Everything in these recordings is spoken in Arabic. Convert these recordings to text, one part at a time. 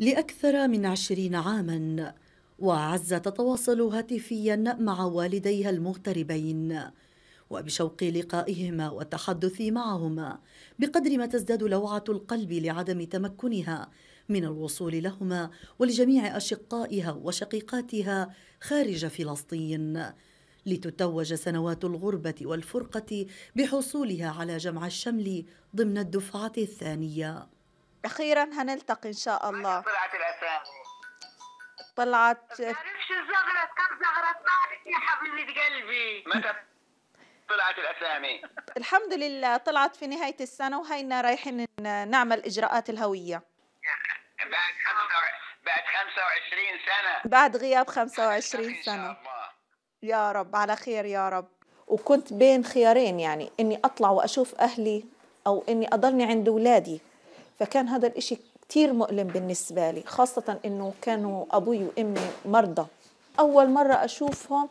لأكثر من عشرين عاماً وعزة تتواصل هاتفياً مع والديها المغتربين وبشوق لقائهما والتحدث معهما بقدر ما تزداد لوعة القلب لعدم تمكنها من الوصول لهما ولجميع أشقائها وشقيقاتها خارج فلسطين لتتوج سنوات الغربة والفرقة بحصولها على جمع الشمل ضمن الدفعة الثانية أخيرا هنلتقي إن شاء الله طلعت الأسامي طلعت تعرفش زغرت كم زغرت معك يا حبيبة قلبي متى طلعت الأسامي الحمد لله طلعت في نهاية السنة وهينا رايحين نعمل إجراءات الهوية بعد 25 بعد 25 سنة بعد غياب 25 سنة يا رب على خير يا رب وكنت بين خيارين يعني اني اطلع واشوف اهلي او اني اضلني عند اولادي فكان هذا الإشي كتير مؤلم بالنسبة لي خاصة إنه كانوا أبوي وأمي مرضى أول مرة أشوفهم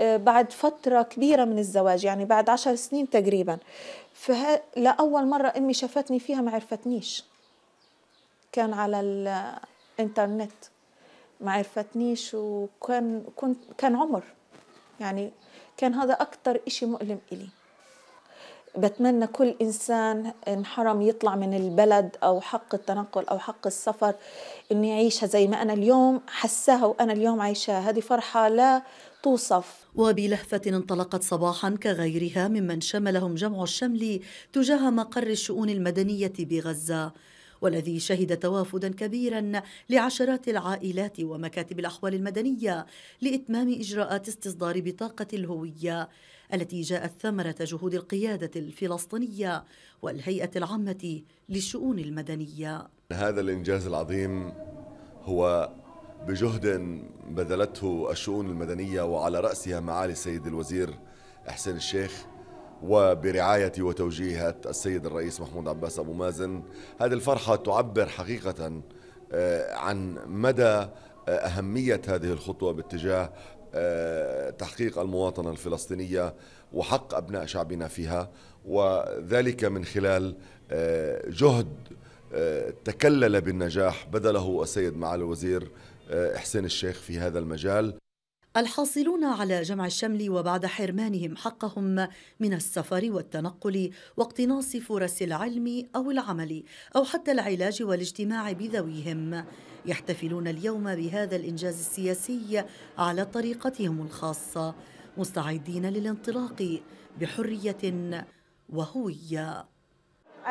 آه، بعد فترة كبيرة من الزواج يعني بعد عشر سنين تقريبا فه... لأول مرة أمي شافتني فيها ما عرفتنيش كان على الإنترنت ما عرفتنيش وكان كنت كان عمر يعني كان هذا أكتر إشي مؤلم إلي بتمنى كل إنسان انحرم يطلع من البلد أو حق التنقل أو حق السفر أن يعيشها زي ما أنا اليوم حساها وأنا اليوم عايشاها هذه فرحة لا توصف وبلهفة انطلقت صباحا كغيرها ممن شملهم جمع الشمل تجاه مقر الشؤون المدنية بغزة والذي شهد توافدا كبيرا لعشرات العائلات ومكاتب الأحوال المدنية لإتمام إجراءات استصدار بطاقة الهوية التي جاءت ثمرة جهود القيادة الفلسطينية والهيئة العامة للشؤون المدنية هذا الإنجاز العظيم هو بجهد بذلته الشؤون المدنية وعلى رأسها معالي السيد الوزير حسين الشيخ وبرعاية وتوجيه السيد الرئيس محمود عباس أبو مازن هذه الفرحة تعبر حقيقة آه، عن مدى آه، أهمية هذه الخطوة باتجاه آه، تحقيق المواطنة الفلسطينية وحق أبناء شعبنا فيها وذلك من خلال جهد تكلل بالنجاح بذله السيد معالي الوزير حسين الشيخ في هذا المجال الحاصلون على جمع الشمل وبعد حرمانهم حقهم من السفر والتنقل واقتناص فرص العلم او العمل او حتى العلاج والاجتماع بذويهم يحتفلون اليوم بهذا الانجاز السياسي على طريقتهم الخاصه مستعدين للانطلاق بحريه وهويه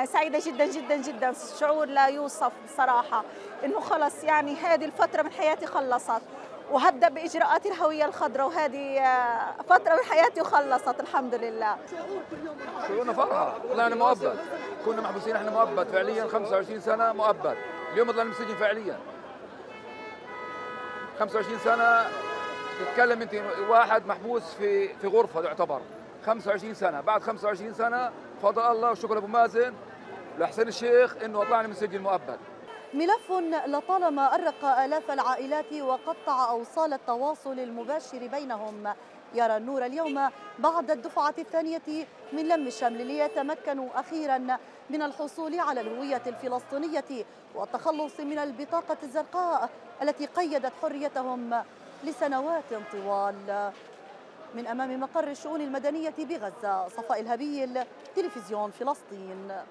سعيدة جدا جدا جدا شعور لا يوصف بصراحة انه خلص يعني هذه الفترة من حياتي خلصت وهبدا باجراءات الهويه الخضراء وهذه آه، فتره من حياتي وخلصت الحمد لله شعورنا فرحه طلعنا مؤبد كنا محبوسين احنا مؤبد فعليا 25 سنه مؤبد اليوم طلعنا من السجن فعليا 25 سنه تتكلم انت واحد محبوس في في غرفه يعتبر 25 سنه بعد 25 سنه فضل الله وشكر ابو مازن لحسين الشيخ انه طلعنا من السجن مؤبد ملف لطالما أرق آلاف العائلات وقطع أوصال التواصل المباشر بينهم يرى النور اليوم بعد الدفعة الثانية من لم الشمل ليتمكنوا أخيرا من الحصول على الهوية الفلسطينية والتخلص من البطاقة الزرقاء التي قيدت حريتهم لسنوات طوال من أمام مقر الشؤون المدنية بغزة صفاء الهبيل تلفزيون فلسطين